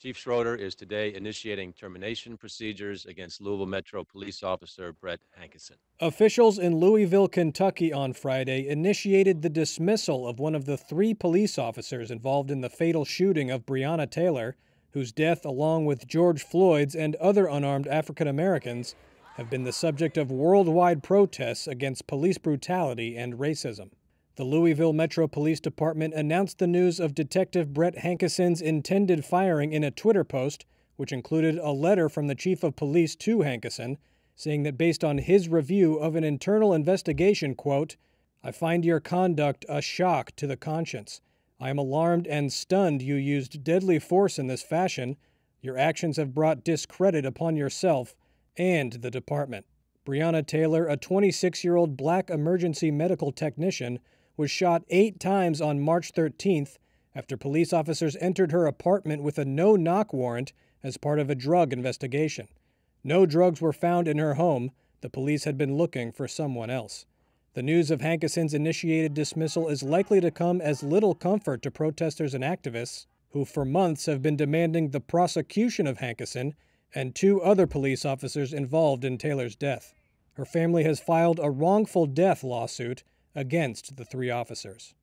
Chief Schroeder is today initiating termination procedures against Louisville Metro Police Officer Brett Hankison. Officials in Louisville, Kentucky on Friday initiated the dismissal of one of the three police officers involved in the fatal shooting of Breonna Taylor, whose death, along with George Floyd's and other unarmed African Americans, have been the subject of worldwide protests against police brutality and racism. The Louisville Metro Police Department announced the news of Detective Brett Hankison's intended firing in a Twitter post, which included a letter from the chief of police to Hankison, saying that based on his review of an internal investigation, quote, I find your conduct a shock to the conscience. I am alarmed and stunned you used deadly force in this fashion. Your actions have brought discredit upon yourself and the department. Brianna Taylor, a 26 year old black emergency medical technician, was shot eight times on March 13th after police officers entered her apartment with a no knock warrant as part of a drug investigation. No drugs were found in her home. The police had been looking for someone else. The news of Hankison's initiated dismissal is likely to come as little comfort to protesters and activists who for months have been demanding the prosecution of Hankison and two other police officers involved in Taylor's death. Her family has filed a wrongful death lawsuit against the three officers.